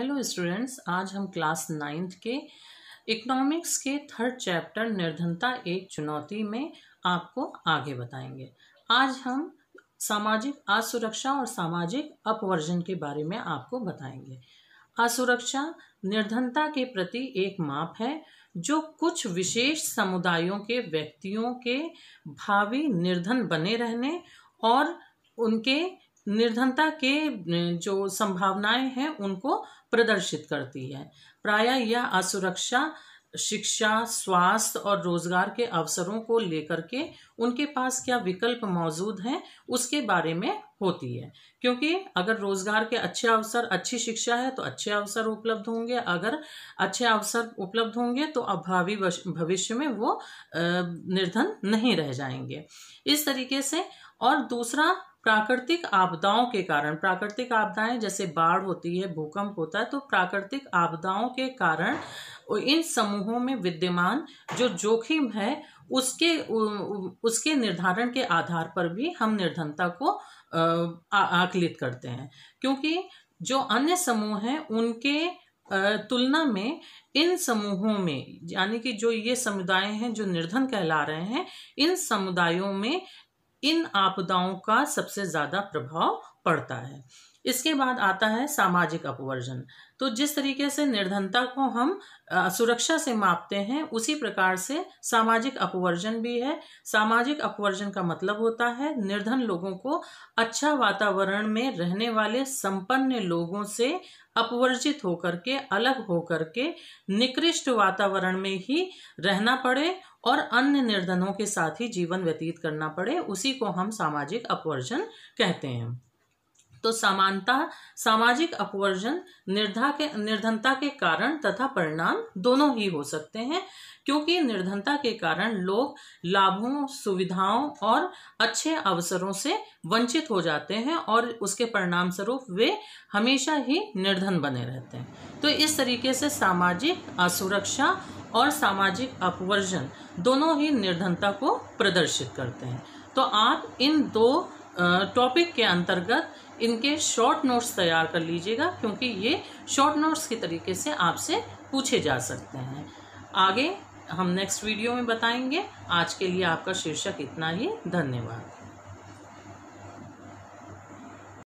hello students आज हम class ninth के इकोनॉमिक्स के थर्ड चैप्टर निर्धनता एक चुनौती में आपको आगे बताएंगे आज हम सामाजिक असुरक्षा और सामाजिक अपवर्जन के बारे में आपको बताएंगे असुरक्षा निर्धनता के प्रति एक माप है जो कुछ विशेष समुदायों के व्यक्तियों के भावी निर्धन बने रहने और उनके निर्धनता के जो संभावनाएं हैं उनको प्रदर्शित करती है प्रायः यह असुरक्षा शिक्षा स्वास्थ्य और रोजगार के अवसरों को लेकर के उनके पास क्या विकल्प मौजूद हैं उसके बारे में होती है क्योंकि अगर रोजगार के अच्छे अवसर अच्छी शिक्षा है तो अच्छे अवसर उपलब्ध होंगे अगर अच्छे अवसर उपलब्ध होंगे तो अब भावी भविष्य में वो निर्धन नहीं रह जाएंगे इस तरीके से और दूसरा प्राकृतिक आपदाओं के कारण प्राकृतिक आपदाएं जैसे बाढ़ होती है भूकंप होता है तो प्राकृतिक आपदाओं के कारण और इन समूहों में विद्यमान जो जोखिम है उसके उसके निर्धारण के आधार पर भी हम निर्धनता को आकलित करते हैं क्योंकि जो अन्य समूह हैं उनके तुलना में इन समूहों में यानी कि जो ये समुदाय हैं जो निर्धन कहला रहे हैं इन समुदायों में इन आपदाओं का सबसे ज़्यादा प्रभाव पड़ता है इसके बाद आता है सामाजिक अपवर्जन तो जिस तरीके से निर्धनता को हम सुरक्षा से मापते हैं उसी प्रकार से सामाजिक अपवर्जन भी है सामाजिक अपवर्जन का मतलब होता है निर्धन लोगों को अच्छा वातावरण में रहने वाले संपन्न लोगों से अपवर्जित होकर के अलग होकर के निकृष्ट वातावरण में ही रहना पड़े और अन्य निर्धनों के साथ ही जीवन व्यतीत करना पड़े उसी को हम सामाजिक अपवर्जन कहते हैं तो समानता सामाजिक अपवर्जन निर्धा के निर्धनता के कारण तथा परिणाम दोनों ही हो सकते हैं क्योंकि निर्धनता के कारण लोग लाभों सुविधाओं और अच्छे अवसरों से वंचित हो जाते हैं और उसके परिणाम स्वरूप वे हमेशा ही निर्धन बने रहते हैं तो इस तरीके से सामाजिक असुरक्षा और सामाजिक अपवर्जन दोनों ही निर्धनता को प्रदर्शित करते हैं तो आप इन दो टॉपिक के अंतर्गत इनके शॉर्ट नोट्स तैयार कर लीजिएगा क्योंकि ये शॉर्ट नोट्स के तरीके से आपसे पूछे जा सकते हैं आगे हम नेक्स्ट वीडियो में बताएंगे आज के लिए आपका शीर्षक इतना ही धन्यवाद